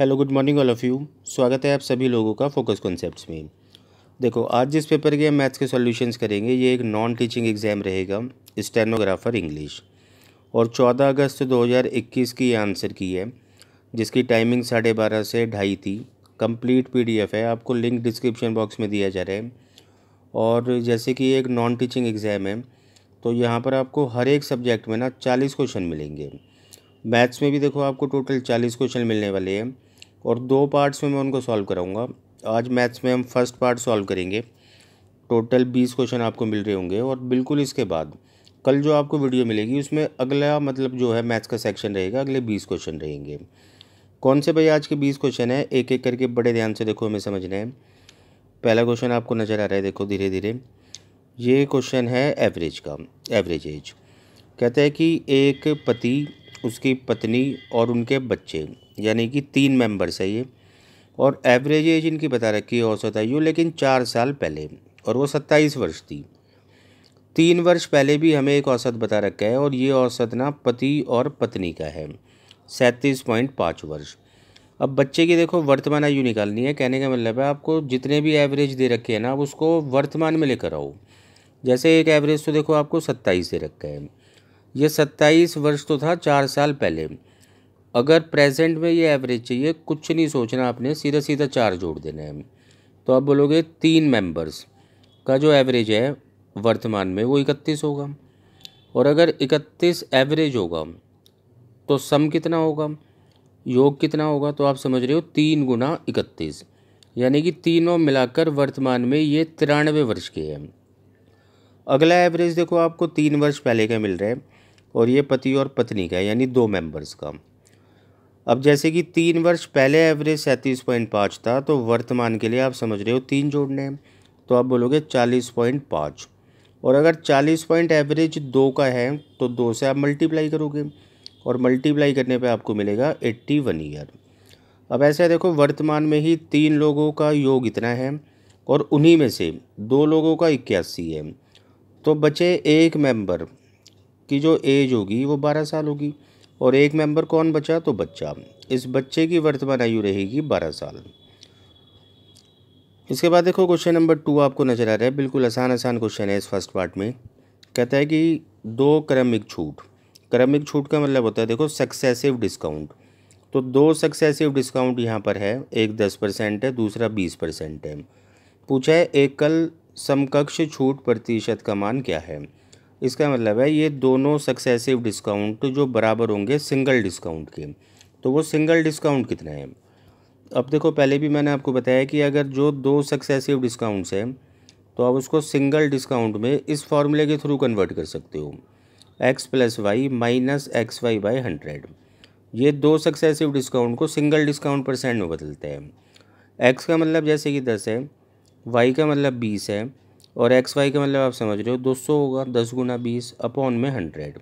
hello good morning all of you स्वागत है आप सभी लोगों का फोकस कॉन्सेप्ट्स में देखो आज जिस पेपर के हम मैथ्स के सॉल्यूशंस करेंगे ये एक नॉन टीचिंग एग्ज़ाम रहेगा स्टेनोग्राफ़र इंग्लिश और 14 अगस्त 2021 की आंसर की है जिसकी टाइमिंग साढ़े बारह से ढाई थी कंप्लीट पीडीएफ है आपको लिंक डिस्क्रिप्शन बॉक्स में दिया जा रहा है और जैसे कि एक नॉन टीचिंग एग्ज़ाम है तो यहाँ पर आपको हर एक सब्जेक्ट में ना चालीस क्वेश्चन मिलेंगे मैथ्स में भी देखो आपको टोटल चालीस क्वेश्चन मिलने वाले हैं और दो पार्ट्स में मैं उनको सॉल्व कराऊंगा आज मैथ्स में हम फर्स्ट पार्ट सॉल्व करेंगे टोटल बीस क्वेश्चन आपको मिल रहे होंगे और बिल्कुल इसके बाद कल जो आपको वीडियो मिलेगी उसमें अगला मतलब जो है मैथ्स का सेक्शन रहेगा अगले बीस क्वेश्चन रहेंगे कौन से भाई आज के बीस क्वेश्चन हैं एक एक करके बड़े ध्यान से देखो हमें समझना है पहला क्वेश्चन आपको नज़र आ रहा है देखो धीरे धीरे ये क्वेश्चन है एवरेज का एवरेज एज कहते हैं कि एक पति उसकी पत्नी और उनके बच्चे यानी कि तीन मेंबर्स है ये और एवरेज एज इनकी बता रखी है औसत आयु लेकिन चार साल पहले और वो सत्ताईस वर्ष थी तीन वर्ष पहले भी हमें एक औसत बता रखा है और ये औसत ना पति और पत्नी का है सैंतीस पॉइंट पाँच वर्ष अब बच्चे की देखो वर्तमान आयु निकालनी है कहने का मतलब है आपको जितने भी एवरेज दे रखे हैं ना आप उसको वर्तमान में लेकर आओ जैसे एक एवरेज तो देखो आपको सत्ताईस दे रखा है ये सत्ताईस वर्ष तो था चार साल पहले अगर प्रेजेंट में ये एवरेज चाहिए कुछ नहीं सोचना आपने सीधा सीधा चार जोड़ देना है तो आप बोलोगे तीन मेंबर्स का जो एवरेज है वर्तमान में वो इकतीस होगा और अगर इकतीस एवरेज होगा तो सम कितना होगा योग कितना होगा तो आप समझ रहे हो तीन गुना इकतीस यानी कि तीनों मिलाकर वर्तमान में ये तिरानवे वर्ष के हैं अगला एवरेज देखो आपको तीन वर्ष पहले का मिल रहा है और ये पति और पत्नी का यानी दो मेंबर्स का अब जैसे कि तीन वर्ष पहले एवरेज सैंतीस पॉइंट पाँच था तो वर्तमान के लिए आप समझ रहे हो तीन जोड़ने हैं तो आप बोलोगे चालीस पॉइंट पाँच और अगर चालीस पॉइंट एवरेज दो का है तो दो से आप मल्टीप्लाई करोगे और मल्टीप्लाई करने पे आपको मिलेगा एट्टी वन ईयर अब ऐसा देखो वर्तमान में ही तीन लोगों का योग इतना है और उन्हीं में से दो लोगों का इक्यासी है तो बचे एक मेंबर की जो एज होगी वो बारह साल होगी और एक मेंबर कौन बचा तो बच्चा इस बच्चे की वर्तमान आयु रहेगी बारह साल इसके बाद देखो क्वेश्चन नंबर टू आपको नज़र आ रहा है बिल्कुल आसान आसान क्वेश्चन है इस फर्स्ट पार्ट में कहता है कि दो क्रमिक छूट क्रमिक छूट का मतलब होता है देखो सक्सेसिव डिस्काउंट तो दो सक्सेसिव डिस्काउंट यहाँ पर है एक दस परसेंट है दूसरा बीस परसेंट है पूछा है एकल समकक्ष छूट प्रतिशत का मान क्या है इसका मतलब है ये दोनों सक्सेसिव डिस्काउंट जो बराबर होंगे सिंगल डिस्काउंट के तो वो सिंगल डिस्काउंट कितने हैं अब देखो पहले भी मैंने आपको बताया कि अगर जो दो सक्सेसिव डिस्काउंट्स हैं तो आप उसको सिंगल डिस्काउंट में इस फॉर्मूले के थ्रू कन्वर्ट कर सकते हो X plus Y minus X Y by hundred ये दो सक्सेसिव डिस्काउंट को सिंगल डिस्काउंट परसेंट में बदलते हैं एक्स का मतलब जैसे कि दस है वाई का मतलब बीस है और एक्स वाई का मतलब आप समझ रहे हो दो सौ होगा दस गुना बीस अपॉन में हंड्रेड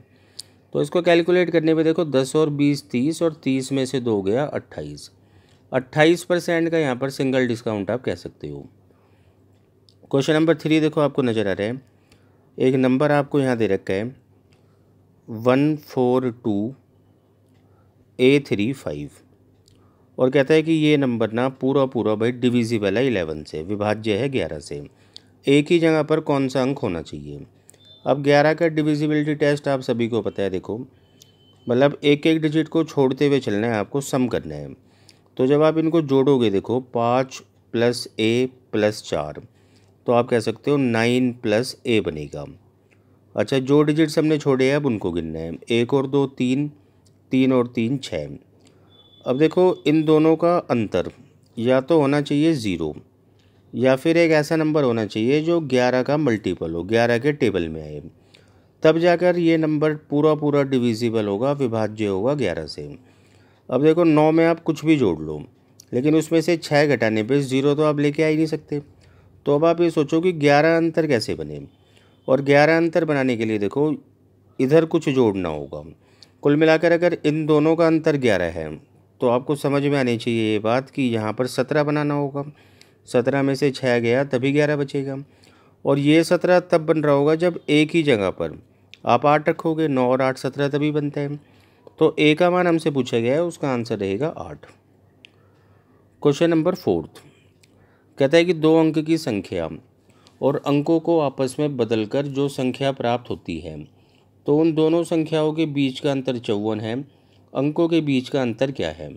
तो इसको कैलकुलेट करने पे देखो दस और बीस तीस और तीस में से दो गया अट्ठाईस अट्ठाईस परसेंट का यहाँ पर सिंगल डिस्काउंट आप कह सकते हो क्वेश्चन नंबर थ्री देखो आपको नज़र आ रहा है एक नंबर आपको यहाँ दे रखा है one four two A three five और कहता है कि ये नंबर ना पूरा पूरा भाई डिविजिबल है इलेवन से विभाज्य है ग्यारह से एक ही जगह पर कौन सा अंक होना चाहिए अब ग्यारह का डिविजिबिलिटी टेस्ट आप सभी को पता है देखो मतलब एक एक डिजिट को छोड़ते हुए चलना है आपको सम करना है तो जब आप इनको जोड़ोगे देखो पाँच प्लस ए प्लस चार तो आप कह सकते हो नाइन प्लस ए बनेगा अच्छा जो डिजिट्स हमने छोड़े हैं अब उनको गिनना है एक और दो तीन तीन और तीन छः अब देखो इन दोनों का अंतर या तो होना चाहिए ज़ीरो या फिर एक ऐसा नंबर होना चाहिए जो ग्यारह का मल्टीपल हो ग्यारह के टेबल में आए तब जाकर ये नंबर पूरा पूरा डिविजिबल होगा विभाज्य होगा ग्यारह से अब देखो नौ में आप कुछ भी जोड़ लो लेकिन उसमें से छः घटाने पे ज़ीरो तो आप लेके आ ही नहीं सकते तो अब आप ये सोचो कि ग्यारह अंतर कैसे बने और ग्यारह अंतर बनाने के लिए देखो इधर कुछ जोड़ना होगा कुल मिलाकर अगर इन दोनों का अंतर ग्यारह है तो आपको समझ में आनी चाहिए ये बात कि यहाँ पर सत्रह बनाना होगा सत्रह में से छः गया तभी ग्यारह बचेगा और ये सत्रह तब बन रहा होगा जब एक ही जगह पर आप आठ रखोगे नौ और आठ सत्रह तभी बनते हैं तो ए का मान हमसे पूछा गया है उसका आंसर रहेगा आठ क्वेश्चन नंबर फोर्थ कहता है कि दो अंक की संख्या और अंकों को आपस में बदलकर जो संख्या प्राप्त होती है तो उन दोनों संख्याओं के बीच का अंतर चौवन है अंकों के बीच का अंतर क्या है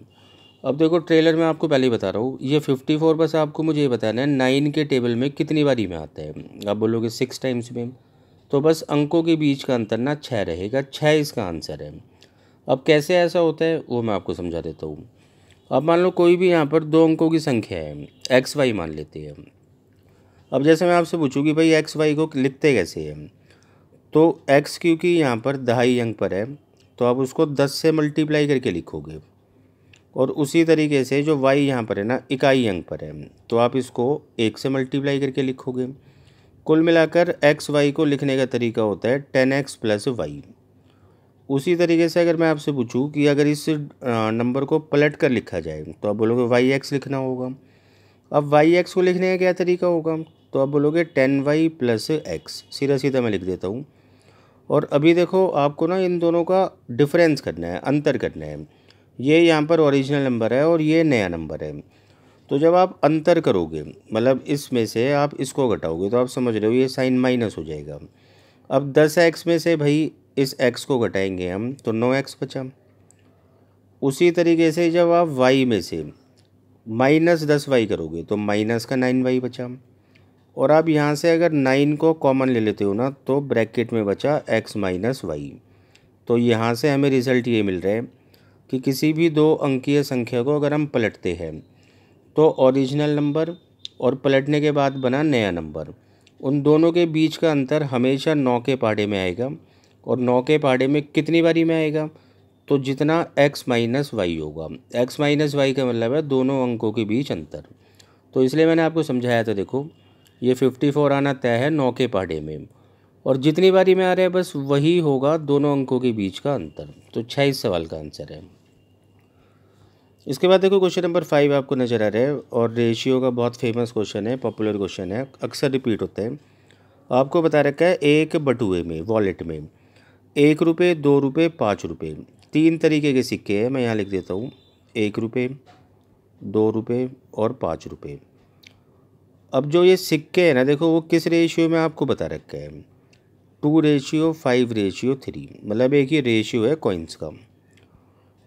अब देखो ट्रेलर में आपको पहले ही बता रहा हूँ ये फिफ्टी फोर बस आपको मुझे ये बताना है नाइन के टेबल में कितनी बारी में आता है आप बोलोगे सिक्स टाइम्स में तो बस अंकों के बीच का अंतर ना छः रहेगा छः इसका आंसर है अब कैसे ऐसा होता है वो मैं आपको समझा देता हूँ अब मान लो कोई भी यहाँ पर दो अंकों की संख्या है एक्स वाई मान लेते हैं अब जैसे मैं आपसे पूछूँगी भाई एक्स वाई को लिखते कैसे है तो एक्स क्योंकि यहाँ पर दहाई अंक पर है तो आप उसको दस से मल्टीप्लाई करके लिखोगे और उसी तरीके से जो वाई यहाँ पर है ना इकाई अंक पर है तो आप इसको एक से मल्टीप्लाई करके लिखोगे कुल मिलाकर एक्स वाई को लिखने का तरीका होता है टेन एक्स प्लस वाई उसी तरीके से अगर मैं आपसे पूछूं कि अगर इस नंबर को पलट कर लिखा जाए तो आप बोलोगे वाई एक्स लिखना होगा अब वाई एक्स को लिखने का क्या तरीका होगा तो आप बोलोगे टेन वाई प्लस एक्स सीधा सीधा मैं लिख देता हूँ और अभी देखो आपको ना इन दोनों का डिफरेंस करना है अंतर करना है ये यहाँ पर ओरिजिनल नंबर है और ये नया नंबर है तो जब आप अंतर करोगे मतलब इसमें से आप इसको घटाओगे तो आप समझ रहे हो ये साइन माइनस हो जाएगा अब दस एक्स में से भाई इस एक्स को घटाएंगे हम तो नौ एक्स बचा उसी तरीके से जब आप वाई में से माइनस दस वाई करोगे तो माइनस का नाइन वाई बचा और आप यहाँ से अगर नाइन को कॉमन ले लेते हो ना तो ब्रैकेट में बचा एक्स माइनस वाई तो यहाँ से हमें रिज़ल्ट ये मिल रहा है कि किसी भी दो अंकीय संख्या को अगर हम पलटते हैं तो ओरिजिनल नंबर और पलटने के बाद बना नया नंबर उन दोनों के बीच का अंतर हमेशा नौ के पहाड़े में आएगा और नौ के पहाड़े में कितनी बारी में आएगा तो जितना x माइनस वाई होगा x माइनस वाई का मतलब है दोनों अंकों के बीच अंतर तो इसलिए मैंने आपको समझाया था देखो ये फिफ्टी फोर आना तय है नौ के पहाड़े में और जितनी बारी में आ रहे हैं बस वही होगा दोनों अंकों के बीच का अंतर तो छः इस सवाल का आंसर है इसके बाद देखो क्वेश्चन नंबर फाइव आपको नज़र आ रहा है और रेशियो का बहुत फेमस क्वेश्चन है पॉपुलर क्वेश्चन है अक्सर रिपीट होते हैं आपको बता रखा है एक बटुए में वॉलेट में एक रुपये दो रुपये पाँच रुपये तीन तरीके के सिक्के हैं मैं यहाँ लिख देता हूँ एक रुपये दो रुपये और पाँच रुपये अब जो ये सिक्के हैं ना देखो वो किस रेशियो में आपको बता रखा है two ratio five ratio three मतलब एक ही रेशियो है कॉइन्स का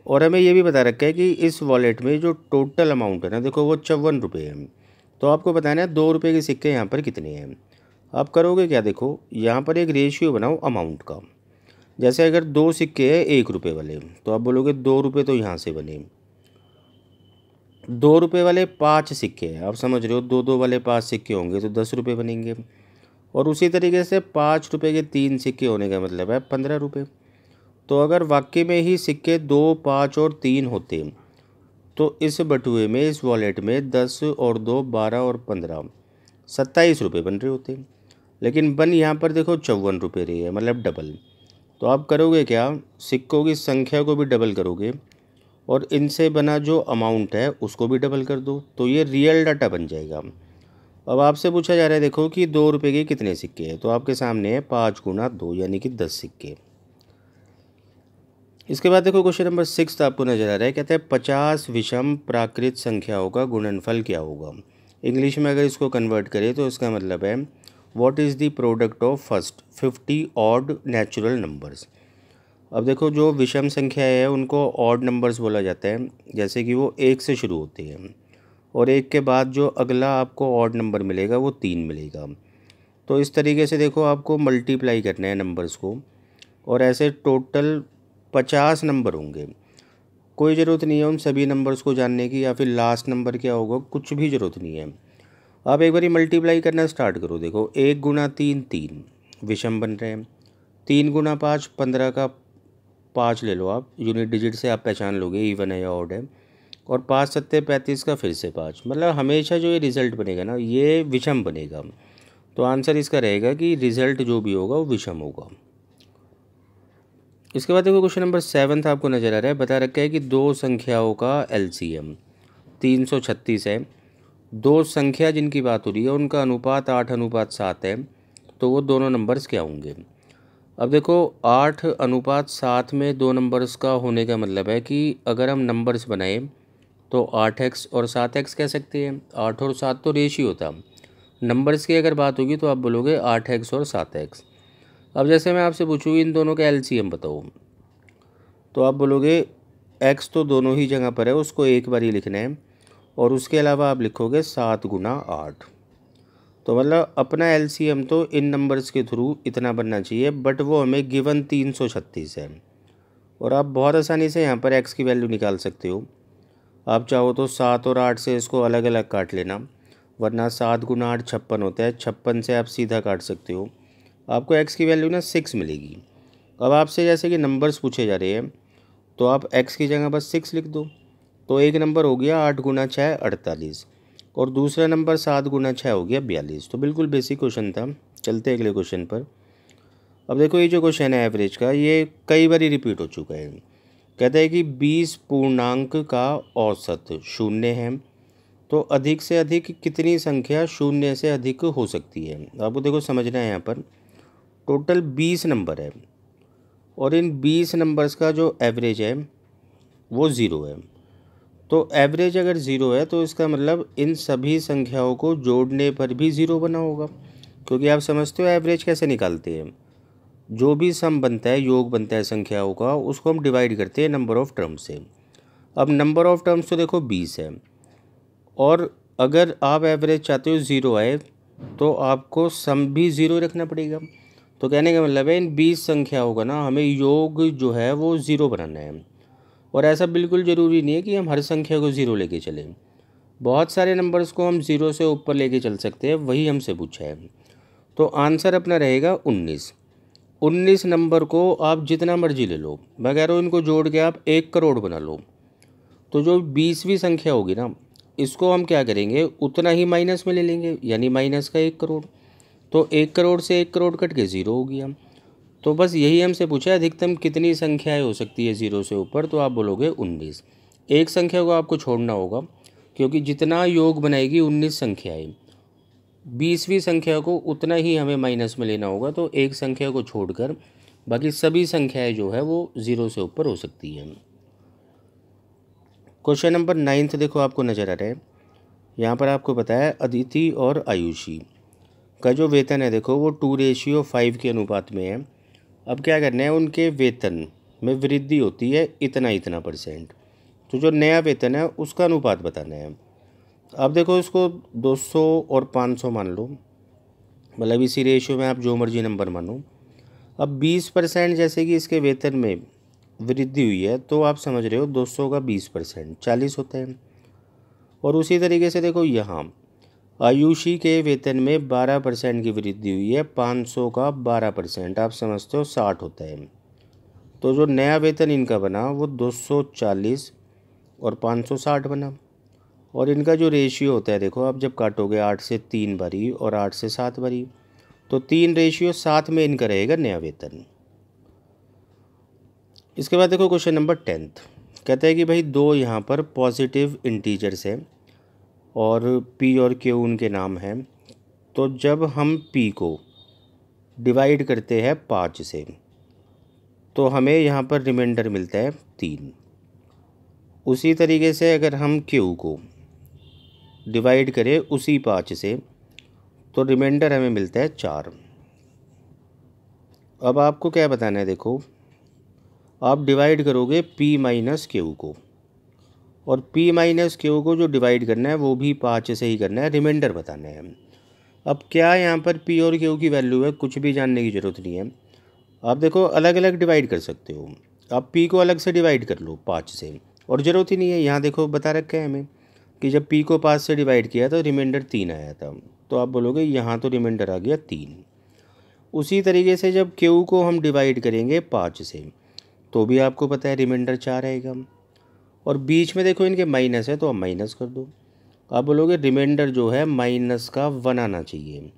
और हमें ये भी बता रखा है कि इस वॉलेट में जो टोटल अमाउंट है ना देखो वो चौवन रुपये है तो आपको बताना है दो रुपये के सिक्के यहाँ पर कितने हैं आप करोगे क्या देखो यहाँ पर एक रेशियो बनाओ अमाउंट का जैसे अगर दो सिक्के हैं एक रुपये वाले तो आप बोलोगे दो रुपये तो यहाँ से बने दो रुपये वाले पाँच सिक्के हैं आप समझ रहे हो दो दो वाले पाँच सिक्के होंगे तो दस रुपये बनेंगे और उसी तरीके से पाँच रुपये के तीन सिक्के होने का मतलब है पंद्रह रुपये तो अगर वाकई में ही सिक्के दो पाँच और तीन होते तो इस बटुए में इस वॉलेट में दस और दो बारह और पंद्रह सत्ताईस रुपये बन रहे होते लेकिन बन यहाँ पर देखो चौवन रुपये रही है मतलब डबल तो आप करोगे क्या सिक्कों की संख्या को भी डबल करोगे और इनसे बना जो अमाउंट है उसको भी डबल कर दो तो ये रियल डाटा बन जाएगा अब आपसे पूछा जा रहा है देखो कि दो रुपये के कितने सिक्के हैं तो आपके सामने है पाँच गुना दो यानी कि दस सिक्के इसके बाद देखो क्वेश्चन नंबर सिक्स तो आपको नजर आ रहा है कहते हैं पचास विषम प्राकृत संख्याओं का गुणनफल क्या होगा इंग्लिश में अगर इसको कन्वर्ट करें तो इसका मतलब है what is the product of first fifty odd natural numbers अब देखो जो विषम संख्या हैं उनको ऑड नंबर्स बोला जाता है जैसे कि वो एक से शुरू होती है और एक के बाद जो अगला आपको ऑड नंबर मिलेगा वो तीन मिलेगा तो इस तरीके से देखो आपको मल्टीप्लाई करना है नंबर्स को और ऐसे टोटल पचास नंबर होंगे कोई ज़रूरत नहीं है उन सभी नंबर्स को जानने की या फिर लास्ट नंबर क्या होगा कुछ भी ज़रूरत नहीं है आप एक बार मल्टीप्लाई करना स्टार्ट करो देखो एक गुना तीन तीन विषम बन रहे हैं तीन गुना पाँच पंद्रह का पाँच ले लो आप यूनिट डिजिट से आप पहचान लोगे इवन है या ऑड है और पाँच सत्ते पैंतीस का फिर से पाँच मतलब हमेशा जो ये रिज़ल्ट बनेगा ना ये विषम बनेगा तो आंसर इसका रहेगा कि रिज़ल्ट जो भी होगा वो विषम होगा इसके बाद देखो क्वेश्चन नंबर सेवन था आपको नज़र आ रहा है बता रखा है कि दो संख्याओं का एम तीन सौ छत्तीस है दो संख्या जिनकी बात हो रही है उनका अनुपात आठ अनुपात सात है तो वो दोनों नंबर्स क्या होंगे अब देखो आठ अनुपात सात में दो नंबर्स का होने का मतलब है कि अगर हम नंबर्स बनाए तो आठ एक्स और सात एक्स कह सकते हैं आठ और सात तो ही होता नंबर्स की अगर बात होगी तो आप बोलोगे आठ एक्स और सात एक्स अब जैसे मैं आपसे पूछूँगी इन दोनों का एलसीएम बताओ तो आप बोलोगे एक्स तो दोनों ही जगह पर है उसको एक बार ही लिखना है और उसके अलावा आप लिखोगे सात गुना आठ तो मतलब अपना एल तो इन नंबर्स के थ्रू इतना बनना चाहिए बट वो हमें गिवन तीन सौ छत्तीस है और आप बहुत आसानी से यहाँ पर एक्स की वैल्यू निकाल सकते हो आप चाहो तो सात और आठ से इसको अलग अलग काट लेना वरना सात गुना आठ छप्पन होता है छप्पन से आप सीधा काट सकते हो आपको एक्स की वैल्यू ना सिक्स मिलेगी अब आपसे जैसे कि नंबर्स पूछे जा रहे हैं तो आप एक्स की जगह बस सिक्स लिख दो तो एक नंबर हो गया आठ गुना छः अड़तालीस और दूसरा नंबर सात गुना छः हो गया बयालीस तो बिल्कुल बेसिक क्वेश्चन था चलते अगले क्वेश्चन पर अब देखो ये जो क्वेश्चन है एवरेज का ये कई बार रिपीट हो चुका है कहता है कि बीस पूर्णांक का औसत शून्य है तो अधिक से अधिक कितनी संख्या शून्य से अधिक हो सकती है आपको देखो समझना है यहाँ पर टोटल बीस नंबर है और इन बीस नंबर्स का जो एवरेज है वो ज़ीरो है तो एवरेज अगर ज़ीरो है तो इसका मतलब इन सभी संख्याओं को जोड़ने पर भी ज़ीरो बना होगा क्योंकि आप समझते हो एवरेज कैसे निकालते हैं जो भी सम बनता है योग बनता है संख्याओं का उसको हम डिवाइड करते हैं नंबर ऑफ़ टर्म्स से अब नंबर ऑफ़ टर्म्स तो देखो बीस है और अगर आप एवरेज चाहते हो ज़ीरो आए तो आपको सम भी ज़ीरो रखना पड़ेगा तो कहने का मतलब है इन बीस संख्या होगा ना हमें योग जो है वो ज़ीरो बनाना है और ऐसा बिल्कुल ज़रूरी नहीं है कि हम हर संख्या को ज़ीरो लेके चलें बहुत सारे नंबर्स को हम ज़ीरो से ऊपर लेके चल सकते हैं वही हमसे पूछा है तो आंसर अपना रहेगा उन्नीस उन्नीस नंबर को आप जितना मर्जी ले लो मैं कह रहा हूँ इनको जोड़ के आप एक करोड़ बना लो तो जो बीसवीं संख्या होगी ना इसको हम क्या करेंगे उतना ही माइनस में ले लेंगे यानी माइनस का एक करोड़ तो एक करोड़ से एक करोड़ कट के ज़ीरो हो गया तो बस यही हमसे पूछा अधिकतम कितनी संख्याएं हो सकती है ज़ीरो से ऊपर तो आप बोलोगे उन्नीस एक संख्या को आपको छोड़ना होगा क्योंकि जितना योग बनाएगी उन्नीस संख्याएँ बीसवीं संख्या को उतना ही हमें माइनस में लेना होगा तो एक संख्या को छोड़कर बाकी सभी संख्याएं जो है वो ज़ीरो से ऊपर हो सकती हैं क्वेश्चन नंबर नाइन्थ देखो आपको नज़र आ रहा है यहाँ पर आपको बताया अदिति और आयुषी का जो वेतन है देखो वो टू रेशियो फाइव के अनुपात में है अब क्या करना है उनके वेतन में वृद्धि होती है इतना इतना परसेंट तो जो नया वेतन है उसका अनुपात बताना है अब देखो इसको 200 और 500 मान लो मतलब इसी रेशियो में आप जो मर्जी नंबर मानो अब 20 परसेंट जैसे कि इसके वेतन में वृद्धि हुई है तो आप समझ रहे हो 200 का 20 परसेंट चालीस होते हैं और उसी तरीके से देखो यहाँ आयुषी के वेतन में 12 परसेंट की वृद्धि हुई है 500 का 12 परसेंट आप समझते हो 60 होता है तो जो नया वेतन इनका बना वो 240 और 560 बना और इनका जो रेशियो होता है देखो आप जब काटोगे आठ से तीन बारी और आठ से सात बारी तो तीन रेशियो सात में इनका रहेगा नया वेतन इसके बाद देखो क्वेश्चन नंबर टेंथ कहते हैं कि भाई दो यहाँ पर पॉजिटिव इंटीजर्स हैं और पी और के उनके नाम हैं तो जब हम पी को डिवाइड करते हैं पाँच से तो हमें यहाँ पर रिमाइंडर मिलता है तीन उसी तरीके से अगर हम क्यू को डिवाइड करें उसी पाँच से तो रिमाइंडर हमें मिलता है चार अब आपको क्या बताना है देखो आप डिवाइड करोगे पी माइनस क्यू को और पी माइनस क्यू को जो डिवाइड करना है वो भी पाँच से ही करना है रिमाइंडर बताना है अब क्या यहाँ पर पी और क्यू की वैल्यू है कुछ भी जानने की ज़रूरत नहीं है आप देखो अलग अलग डिवाइड कर सकते हो आप पी को अलग से डिवाइड कर लो पाँच से और ज़रूरत ही नहीं है यहाँ देखो बता रखे हैं हमें कि जब पी को पाँच से डिवाइड किया तो रिमाइंडर तीन आया था तो आप बोलोगे यहाँ तो रिमाइंडर आ गया तीन उसी तरीके से जब क्यू को हम डिवाइड करेंगे पाँच से तो भी आपको पता है रिमाइंडर चार आएगा और बीच में देखो इनके माइनस है तो आप माइनस कर दो आप बोलोगे रिमाइंडर जो है माइनस का वन आना चाहिए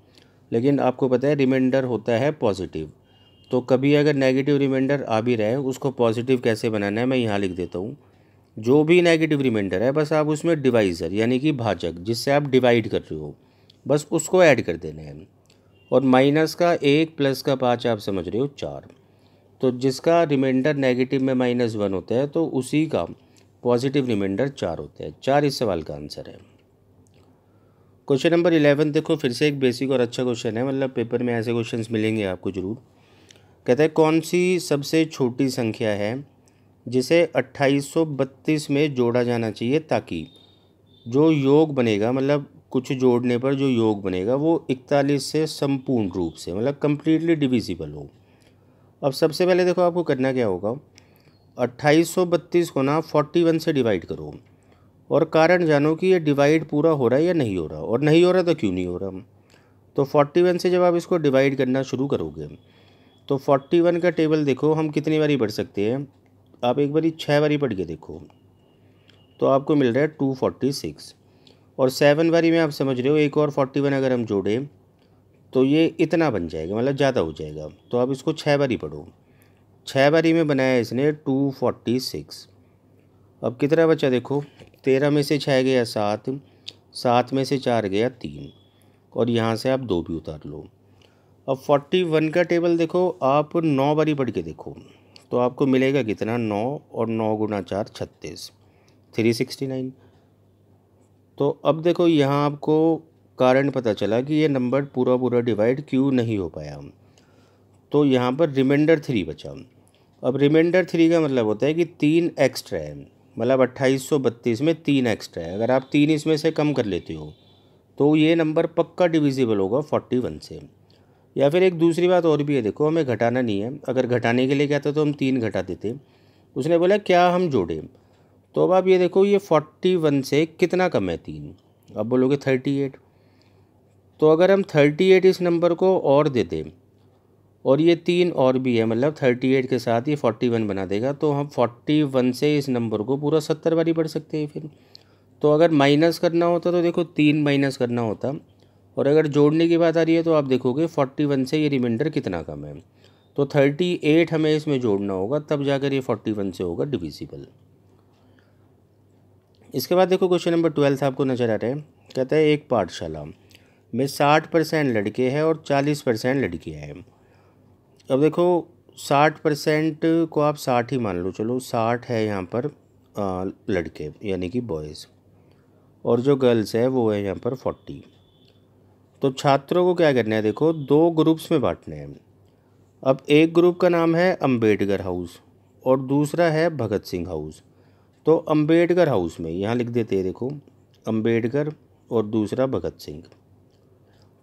लेकिन आपको पता है रिमाइंडर होता है पॉजिटिव तो कभी अगर नेगेटिव रिमाइंडर आ भी रहे उसको पॉजिटिव कैसे बनाना है मैं यहाँ लिख देता हूँ जो भी नेगेटिव रिमाइंडर है बस आप उसमें डिवाइज़र यानी कि भाजक जिससे आप डिवाइड कर रहे हो बस उसको ऐड कर देना है और माइनस का एक प्लस का पाँच आप समझ रहे हो चार तो जिसका रिमाइंडर नेगेटिव में माइनस वन होता है तो उसी का पॉजिटिव रिमाइंडर चार होते हैं चार इस सवाल का आंसर है क्वेश्चन नंबर इलेवन देखो फिर से एक बेसिक और अच्छा क्वेश्चन है मतलब पेपर में ऐसे क्वेश्चंस मिलेंगे आपको ज़रूर कहते हैं कौन सी सबसे छोटी संख्या है जिसे बत्तीस में जोड़ा जाना चाहिए ताकि जो योग बनेगा मतलब कुछ जोड़ने पर जो योग बनेगा वो इकतालीस से संपूर्ण रूप से मतलब कम्प्लीटली डिविजिबल हो अब सबसे पहले देखो आपको करना क्या होगा अट्ठाईस को ना फोर्टी वन से डिवाइड करो और कारण जानो कि ये डिवाइड पूरा हो रहा है या नहीं हो रहा और नहीं हो रहा तो क्यों नहीं हो रहा तो 41 वन से जब आप इसको डिवाइड करना शुरू करोगे तो फोर्टी वन का टेबल देखो हम कितनी बारी पढ़ सकते हैं आप एक बारी छः बारी पढ़ के देखो तो आपको मिल रहा है टू फोर्टी सिक्स और सेवन बारी में आप समझ रहे हो एक और फोर्टी वन अगर हम जोड़ें तो ये इतना बन जाएगा मतलब ज़्यादा हो जाएगा तो आप इसको छः बारी पढ़ो छः बारी में बनाया इसने टू फोर्टी सिक्स अब कितना बचा देखो तेरह में से छः गया सात सात में से चार गया तीन और यहाँ से आप दो भी उतार लो अब फोर्टी वन का टेबल देखो आप नौ बारी पढ़ के देखो तो आपको मिलेगा कितना नौ और नौ गुना चार छत्तीस थ्री सिक्सटी नाइन तो अब देखो यहाँ आपको कारण पता चला कि ये नंबर पूरा पूरा डिवाइड क्यों नहीं हो पाया तो यहाँ पर रिमाइंडर थ्री बचा अब रिमाइंडर थ्री का मतलब होता है कि तीन एक्स्ट्रा है मतलब अट्ठाईस सौ बत्तीस में तीन एक्स्ट्रा है अगर आप तीन इसमें से कम कर लेते हो तो ये नंबर पक्का डिविजिबल होगा फोर्टी वन से या फिर एक दूसरी बात और भी है देखो हमें घटाना नहीं है अगर घटाने के लिए कहता तो हम तीन घटा देते उसने बोला क्या हम जोड़ें तो अब आप ये देखो ये फोर्टी वन से कितना कम है तीन अब बोलोगे थर्टी एट तो अगर हम थर्टी एट इस नंबर को और दे दें और ये तीन और भी है मतलब थर्टी एट के साथ ये फोर्टी वन बना देगा तो हम फोर्टी वन से इस नंबर को पूरा सत्तर बारी पढ़ सकते हैं फिर तो अगर माइनस करना होता तो देखो तीन माइनस करना होता और अगर जोड़ने की बात आ रही है तो आप देखोगे फोर्टी वन से ये रिमाइंडर कितना कम है तो थर्टी एट हमें इसमें जोड़ना होगा तब जाकर ये फोर्टी वन से होगा डिविजिबल इसके बाद देखो क्वेश्चन नंबर ट्वेल्थ आपको नज़र आ रहा है कहता है एक पाठशाला में साठ परसेंट लड़के हैं और चालीस परसेंट लड़कियाँ हैं अब देखो साठ परसेंट को आप साठ ही मान लो चलो साठ है यहाँ पर आ, लड़के यानी कि बॉयज़ और जो गर्ल्स है वो है यहाँ पर फोर्टी तो छात्रों को क्या करना है देखो दो ग्रुप्स में बांटने हैं अब एक ग्रुप का नाम है अंबेडकर हाउस और दूसरा है भगत सिंह हाउस तो अंबेडकर हाउस में यहाँ लिख देते हैं देखो अंबेडकर और दूसरा भगत सिंह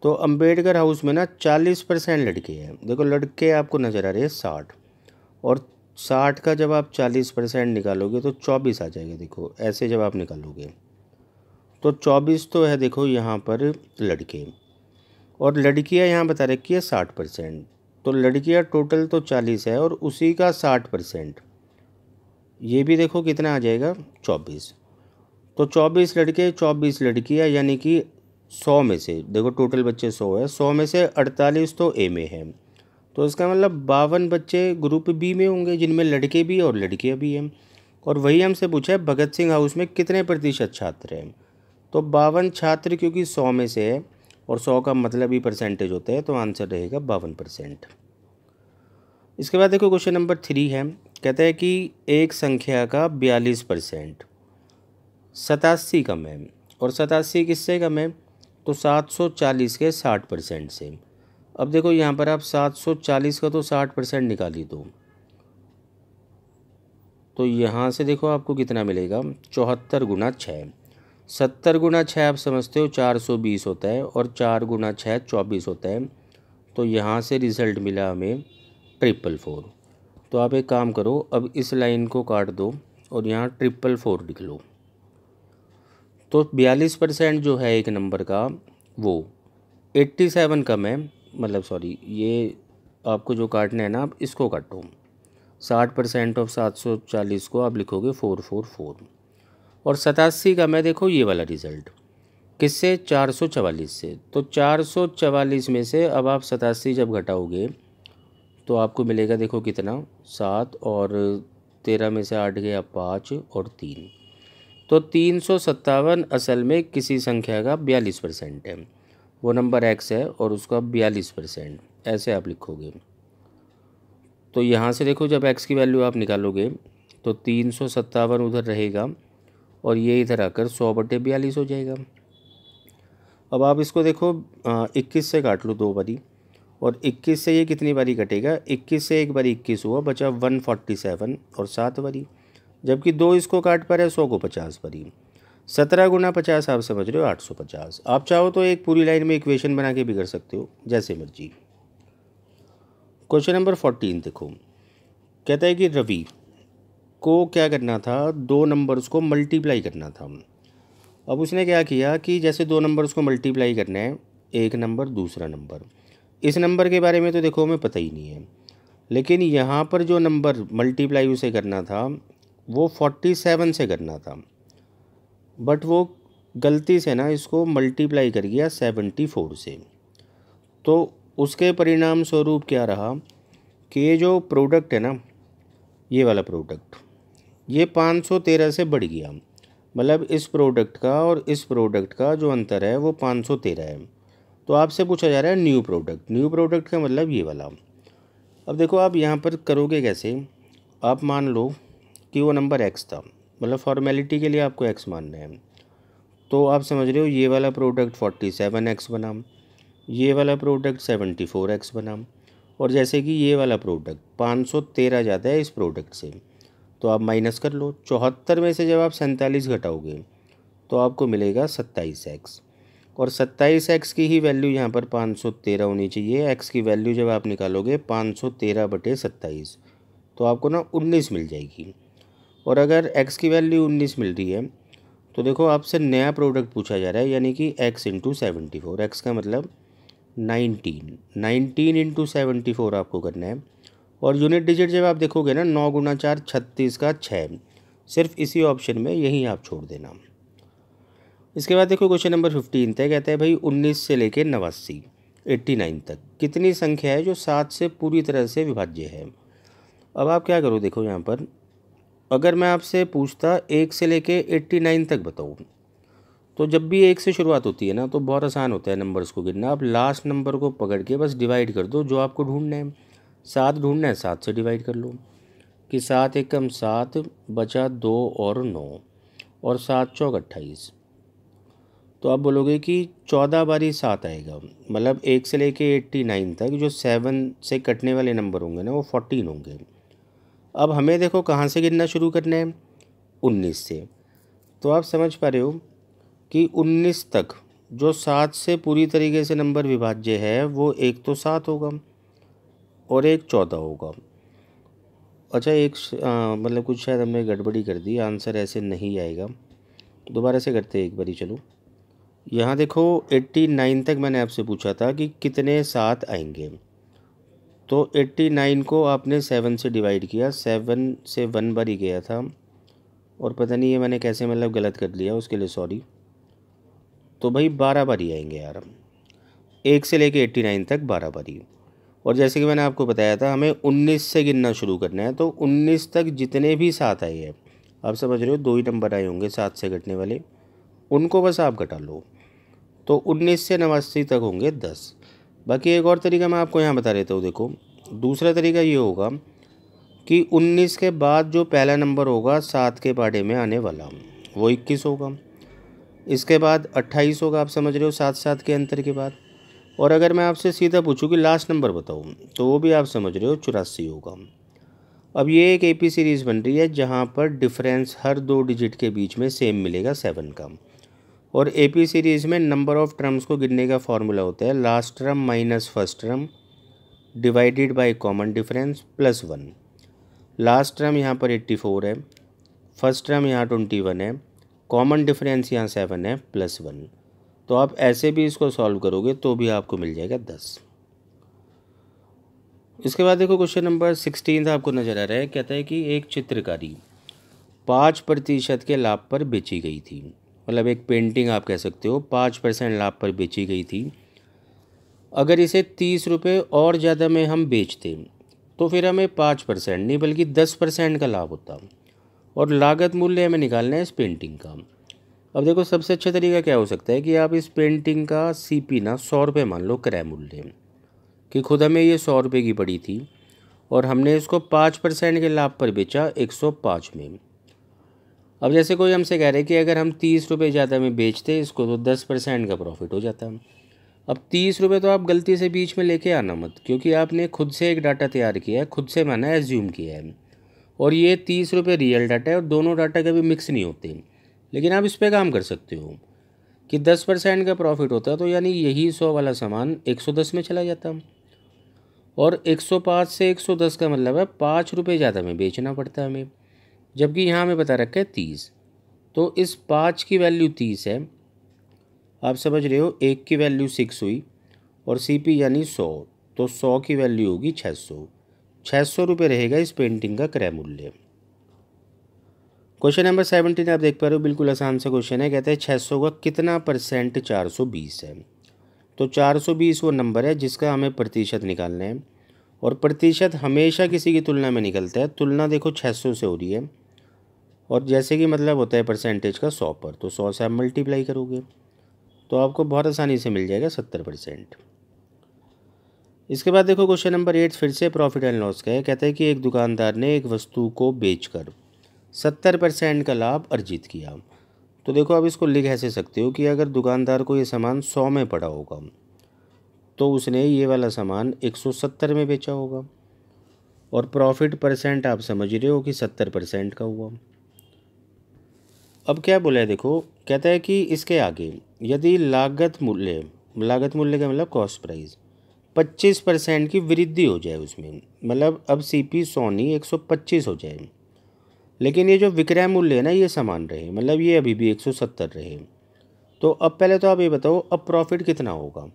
तो अंबेडकर हाउस में ना चालीस परसेंट लड़के हैं देखो लड़के आपको नज़र आ रहे हैं साठ और साठ का जब आप चालीस परसेंट निकालोगे तो चौबीस आ जाएगा देखो ऐसे जब आप निकालोगे तो चौबीस तो है देखो यहाँ पर लड़के और लड़कियाँ यहाँ बता रखी है साठ परसेंट तो लड़कियाँ टोटल तो चालीस है और उसी का साठ परसेंट ये भी देखो कितना आ जाएगा चौबीस तो चौबीस लड़के चौबीस लड़कियाँ यानी कि सौ में से देखो टोटल बच्चे सौ है सौ में से अड़तालीस तो ए में है तो इसका मतलब बावन बच्चे ग्रुप बी में होंगे जिनमें लड़के भी और लड़कियाँ भी हैं और वही हमसे पूछा है भगत सिंह हाउस में कितने प्रतिशत छात्र हैं तो बावन छात्र क्योंकि सौ में से है और सौ का मतलब ही परसेंटेज होता है तो आंसर रहेगा बावन परसेंट इसके बाद देखो क्वेश्चन नंबर थ्री है कहते हैं कि एक संख्या का बयालीस परसेंट सतासी कम है और सतासी किससे कम है तो 740 के 60 परसेंट से अब देखो यहाँ पर आप 740 का तो 60 परसेंट निकाली दो तो यहाँ से देखो आपको कितना मिलेगा चौहत्तर गुना छः सत्तर गुना छः आप समझते हो चार सौ बीस होता है और चार गुना छः चौबीस होता है तो यहाँ से रिज़ल्ट मिला हमें ट्रिपल फोर तो आप एक काम करो अब इस लाइन को काट दो और यहाँ ट्रिपल फोर लिख लो तो बयालीस परसेंट जो है एक नंबर का वो एट्टी सेवन कम है मतलब सॉरी ये आपको जो काटना है ना आप इसको काटो साठ परसेंट ऑफ सात सौ चालीस को आप लिखोगे फोर फोर फोर और सतासी का मैं देखो ये वाला रिज़ल्ट किससे चार सौ चवालीस से तो चार सौ चवालीस में से अब आप सतासी जब घटाओगे तो आपको मिलेगा देखो कितना सात और तेरह में से आठ गया पाँच और तीन तो तीन सौ सत्तावन असल में किसी संख्या का बयालीस परसेंट है वो नंबर एक्स है और उसका बयालीस परसेंट ऐसे आप लिखोगे तो यहाँ से देखो जब एक्स की वैल्यू आप निकालोगे तो तीन सौ सत्तावन उधर रहेगा और ये इधर आकर सौ बटे बयालीस हो जाएगा अब आप इसको देखो इक्कीस से काट लो दो बारी और इक्कीस से ये कितनी बारी कटेगा इक्कीस से एक बारी इक्कीस हुआ बचा वन फोर्टी सेवन और सात बारी जबकि दो इसको काट पा रहे हैं सौ को पचास पर ही सत्रह गुना पचास आप समझ रहे हो आठ सौ पचास आप चाहो तो एक पूरी लाइन में इक्वेशन बना के बिगड़ सकते हो जैसे मर्जी क्वेश्चन नंबर फोर्टीन देखो कहता है कि रवि को क्या करना था दो नंबर्स को मल्टीप्लाई करना था अब उसने क्या किया कि जैसे दो नंबर्स को मल्टीप्लाई करना है एक नंबर दूसरा नंबर इस नंबर के बारे में तो देखो हमें पता ही नहीं है लेकिन यहाँ पर जो नंबर मल्टीप्लाई उसे करना था वो फोर्टी सेवन से करना था बट वो गलती से ना इसको मल्टीप्लाई कर गया सेवेंटी फोर से तो उसके परिणाम स्वरूप क्या रहा कि ये जो प्रोडक्ट है ना ये वाला प्रोडक्ट ये पाँच सौ तेरह से बढ़ गया मतलब इस प्रोडक्ट का और इस प्रोडक्ट का जो अंतर है वो पाँच सौ तेरह है तो आपसे पूछा जा रहा है न्यू प्रोडक्ट न्यू प्रोडक्ट का मतलब ये वाला अब देखो आप यहाँ पर करोगे कैसे आप मान लो कि वो नंबर एक्स था मतलब फॉर्मेलिटी के लिए आपको एक्स मानना है तो आप समझ रहे हो ये वाला प्रोडक्ट फोर्टी सेवन एक्स बनाम ये वाला प्रोडक्ट सेवेंटी फोर एक्स बनाम और जैसे कि ये वाला प्रोडक्ट पाँच सौ तेरह जाता है इस प्रोडक्ट से तो आप माइनस कर लो चौहत्तर में से जब आप सैंतालीस घटाओगे तो आपको मिलेगा सत्ताईस एक्स और सत्ताईस एक्स की ही वैल्यू यहाँ पर पाँच सौ तेरह होनी चाहिए एक्स की वैल्यू जब आप निकालोगे पाँच सौ तेरह बटे सत्ताईस तो आपको ना उन्नीस मिल जाएगी और अगर एक्स की वैल्यू उन्नीस मिल रही है तो देखो आपसे नया प्रोडक्ट पूछा जा रहा है यानी कि X into seventy four X का मतलब nineteen nineteen into seventy four आपको करना है और यूनिट डिजिट जब आप देखोगे ना नौ गुना चार छत्तीस का छः सिर्फ इसी ऑप्शन में यही आप छोड़ देना इसके बाद देखो क्वेश्चन नंबर फिफ्टीन तय कहता है भाई उन्नीस से लेके नवासी एट्टी नाइन तक कितनी संख्या है जो सात से पूरी तरह से विभाज्य है अब आप क्या करो देखो यहाँ पर अगर मैं आपसे पूछता एक से लेके एट्टी नाइन तक बताओ तो जब भी एक से शुरुआत होती है ना तो बहुत आसान होता है नंबर्स को गिनना आप लास्ट नंबर को पकड़ के बस डिवाइड कर दो जो आपको ढूंढना है सात ढूंढना है सात से डिवाइड कर लो कि सात एकम सात बचा दो और नौ और सात चौक अट्ठाईस तो आप बोलोगे कि चौदह बारी सात आएगा मतलब एक से लेके एट्टी नाइन तक जो सेवन से कटने वाले नंबर होंगे ना वो फोर्टीन होंगे अब हमें देखो कहाँ से गिनना शुरू करना है उन्नीस से तो आप समझ पा रहे हो कि उन्नीस तक जो सात से पूरी तरीके से नंबर विभाज्य है वो एक तो सात होगा और एक चौदह होगा अच्छा एक मतलब कुछ शायद हमने गड़बड़ी कर दी आंसर ऐसे नहीं आएगा दोबारा से करते एक बारी चलो यहाँ देखो एट्टी नाइन तक मैंने आपसे पूछा था कि कितने सात आएंगे तो एट्टी नाइन को आपने सेवन से डिवाइड किया सेवन से वन बार ही गया था और पता नहीं ये मैंने कैसे मतलब गलत कर लिया उसके लिए सॉरी तो भाई बारह बार ही आएंगे यार एक से लेके एट्टी नाइन तक बारह बार ही और जैसे कि मैंने आपको बताया था हमें उन्नीस से गिनना शुरू करना है तो उन्नीस तक जितने भी साथ आए हैं आप समझ रहे हो दो ही नंबर आए होंगे सात से घटने वाले उनको बस आप घटा लो तो उन्नीस से नवासी तक होंगे दस बाकी एक और तरीका मैं आपको यहाँ बता देता हूँ देखो दूसरा तरीका ये होगा कि 19 के बाद जो पहला नंबर होगा सात के पाड़े में आने वाला वो 21 होगा इसके बाद 28 होगा आप समझ रहे हो सात सात के अंतर के बाद और अगर मैं आपसे सीधा पूछूं कि लास्ट नंबर बताओ तो वो भी आप समझ रहे हो चौरासी होगा अब ये एक एपी सीरीज़ बन रही है जहाँ पर डिफरेंस हर दो डिजिट के बीच में सेम मिलेगा सेवन का और ए पी सीरीज़ में नंबर ऑफ़ टर्म्स को गिनने का फॉर्मूला होता है last term minus first term divided by common difference plus one last term यहाँ पर एट्टी फोर है फर्स्ट टर्म यहाँ ट्वेंटी वन है कॉमन डिफरेंस यहाँ सेवन है प्लस वन तो आप ऐसे भी इसको सॉल्व करोगे तो भी आपको मिल जाएगा दस इसके बाद देखो क्वेश्चन नंबर सिक्सटीन आपको नज़र आ रहा है कहता है कि एक चित्रकारी पाँच प्रतिशत के लाभ पर बेची गई थी मतलब एक पेंटिंग आप कह सकते हो पाँच परसेंट लाभ पर बेची गई थी अगर इसे तीस रुपये और ज़्यादा में हम बेचते तो फिर हमें पाँच परसेंट नहीं बल्कि दस परसेंट का लाभ होता और लागत मूल्य हमें निकालना है इस पेंटिंग का अब देखो सबसे अच्छा तरीका क्या हो सकता है कि आप इस पेंटिंग का सी ना सौ रुपये मान लो क्रय मूल्य कि खुद हमें ये सौ रुपये की पड़ी थी और हमने इसको पाँच परसेंट के लाभ पर बेचा एक सौ पाँच में अब जैसे कोई हमसे कह रहे कि अगर हम तीस रुपये ज़्यादा में बेचते इसको तो दस परसेंट का प्रॉफिट हो जाता है अब तीस रुपये तो आप गलती से बीच में लेके आना मत क्योंकि आपने खुद से एक डाटा तैयार किया है खुद से मैंने एज्यूम किया है और ये तीस रुपये रियल डाटा है और दोनों डाटा कभी मिक्स नहीं होते लेकिन आप इस पर काम कर सकते हो कि दस परसेंट का प्रॉफिट होता तो यानी यही सौ वाला सामान एक सौ दस में चला जाता और एक सौ पाँच से एक सौ दस का मतलब है पाँच रुपये ज़्यादा में बेचना पड़ता है हमें जबकि यहाँ हमें बता रखा है तीस तो इस पाँच की वैल्यू तीस है आप समझ रहे हो एक की वैल्यू सिक्स हुई और सीपी यानी सौ तो सौ की वैल्यू होगी छः सौ छः सौ रुपये रहेगा इस पेंटिंग का क्रय मूल्य क्वेश्चन नंबर सेवनटीन आप देख पा रहे हो बिल्कुल आसान सा क्वेश्चन है कहते हैं छः सौ का कितना परसेंट चार सौ बीस है तो चार सौ बीस वो नंबर है जिसका हमें प्रतिशत निकालना है और प्रतिशत हमेशा किसी की तुलना में निकलता है तुलना देखो छः सौ से हो रही है और जैसे कि मतलब होता है परसेंटेज का सौ पर तो सौ से आप मल्टीप्लाई करोगे तो आपको बहुत आसानी से मिल जाएगा सत्तर परसेंट इसके बाद देखो क्वेश्चन नंबर एट फिर से प्रॉफिट एंड लॉस का है कहता है कि एक दुकानदार ने एक वस्तु को बेचकर सत्तर परसेंट का लाभ अर्जित किया तो देखो आप इसको लिख ऐसे सकते हो कि अगर दुकानदार को ये सामान सौ में पड़ा होगा तो उसने ये वाला सामान एक सौ सत्तर में बेचा होगा और प्रॉफिट परसेंट आप समझ रहे हो कि सत्तर परसेंट का हुआ अब क्या बोला है देखो कहता है कि इसके आगे यदि लागत मूल्य लागत मूल्य का मतलब कॉस्ट प्राइस 25 परसेंट की वृद्धि हो जाए उसमें मतलब अब सी पी सोनी एक सौ पच्चीस हो जाए लेकिन ये जो विक्रय मूल्य है ना ये समान रहे मतलब ये अभी भी एक सौ सत्तर रहे तो अब पहले तो आप ये बताओ अब प्रॉफिट कितना होगा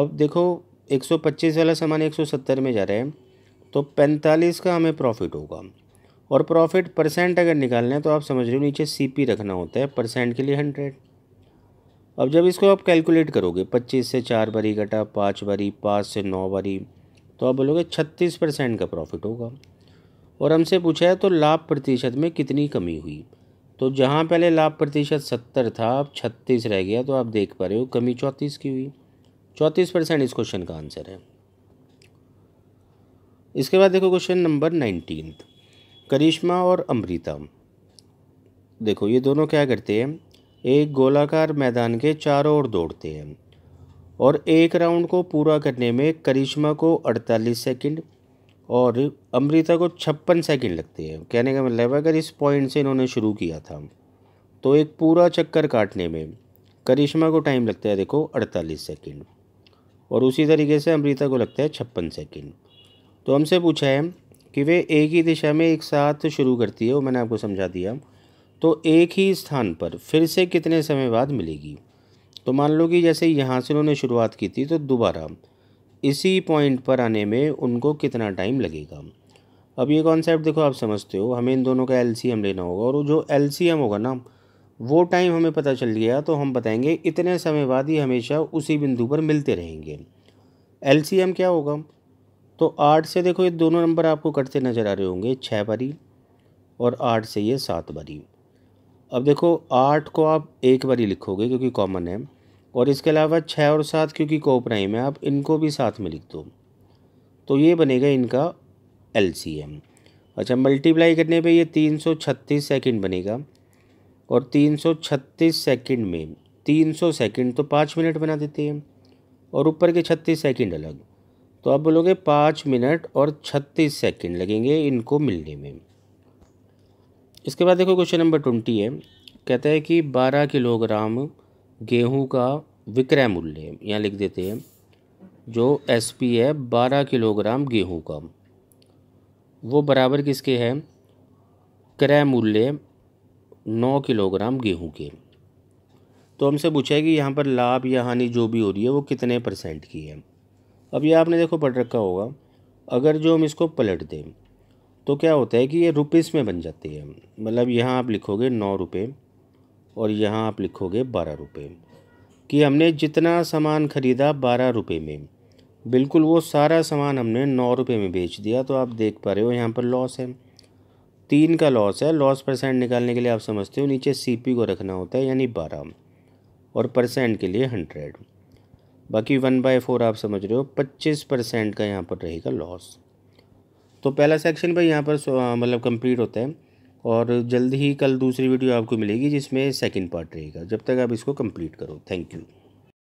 अब देखो 125 वाला सामान 170 में जा रहा है तो 45 का हमें प्रॉफिट होगा और प्रॉफिट परसेंट अगर निकालना है तो आप समझ रहे हो नीचे सीपी रखना होता है परसेंट के लिए हंड्रेड अब जब इसको आप कैलकुलेट करोगे पच्चीस से चार बारी घटा पाँच बारी पाँच से नौ बारी तो आप बोलोगे छत्तीस परसेंट का प्रॉफिट होगा और हमसे पूछा है तो लाभ प्रतिशत में कितनी कमी हुई तो जहाँ पहले लाभ प्रतिशत सत्तर था अब छत्तीस रह गया तो आप देख पा रहे हो कमी चौंतीस की हुई चौंतीस परसेंट इस क्वेश्चन का आंसर है इसके बाद देखो क्वेश्चन नंबर नाइनटीन करिश्मा और अमृता देखो ये दोनों क्या करते हैं एक गोलाकार मैदान के चारों ओर दौड़ते हैं और एक राउंड को पूरा करने में करिश्मा को 48 सेकंड और अमृता को छप्पन सेकंड लगते हैं कहने का मतलब अगर इस पॉइंट से इन्होंने शुरू किया था तो एक पूरा चक्कर काटने में करिश्मा को टाइम लगता है देखो अड़तालीस सेकेंड और उसी तरीके से अमृता को लगता है छप्पन सेकेंड तो हमसे पूछा है कि वे एक ही दिशा में एक साथ शुरू करती है वो मैंने आपको समझा दिया तो एक ही स्थान पर फिर से कितने समय बाद मिलेगी तो मान लो कि जैसे यहाँ से उन्होंने शुरुआत की थी तो दोबारा इसी पॉइंट पर आने में उनको कितना टाइम लगेगा अब ये कॉन्सेप्ट देखो आप समझते हो हमें इन दोनों का एल लेना होगा और जो एल होगा ना वो टाइम हमें पता चल गया तो हम बताएंगे इतने समय बाद ही हमेशा उसी बिंदु पर मिलते रहेंगे एल क्या होगा तो आठ से देखो ये दोनों नंबर आपको कटते नज़र आ रहे होंगे छः बारी और आठ से ये सात बारी अब देखो आठ को आप एक बारी लिखोगे क्योंकि कॉमन है और इसके अलावा छः और सात क्योंकि कोपराइम है आप इनको भी साथ में लिख दो तो ये बनेगा इनका एल अच्छा मल्टीप्लाई करने पे ये तीन सौ छत्तीस सेकेंड बनेगा और तीन सौ छत्तीस सेकेंड में तीन सौ सेकेंड तो पाँच मिनट बना देते हैं और ऊपर के छत्तीस सेकेंड अलग तो आप बोलोगे पाँच मिनट और छत्तीस सेकंड लगेंगे इनको मिलने में इसके बाद देखो क्वेश्चन नंबर ट्वेंटी है कहता है कि बारह किलोग्राम गेहूं का विक्रय मूल्य यहाँ लिख देते हैं जो एस पी है बारह किलोग्राम गेहूं का वो बराबर किसके हैं क्रय मूल्य नौ किलोग्राम गेहूं के तो हमसे पूछा है कि यहाँ पर लाभ या हानि जो भी हो रही है वो कितने परसेंट की है अब ये आपने देखो पढ़ रखा होगा अगर जो हम इसको पलट दें तो क्या होता है कि ये रुपीस में बन जाती है मतलब यहाँ आप लिखोगे नौ रुपये और यहाँ आप लिखोगे बारह रुपये कि हमने जितना सामान ख़रीदा बारह रुपये में बिल्कुल वो सारा सामान हमने नौ रुपये में बेच दिया तो आप देख पा रहे हो यहाँ पर लॉस है तीन का लॉस है लॉस परसेंट निकालने के लिए आप समझते हो नीचे सी को रखना होता है यानी बारह और परसेंट के लिए हंड्रेड बाकी वन बाय फोर आप समझ रहे हो पच्चीस परसेंट का यहाँ पर रहेगा लॉस तो पहला सेक्शन भाई यहाँ पर मतलब कंप्लीट होता है और जल्द ही कल दूसरी वीडियो आपको मिलेगी जिसमें सेकंड पार्ट रहेगा जब तक आप इसको कंप्लीट करो थैंक यू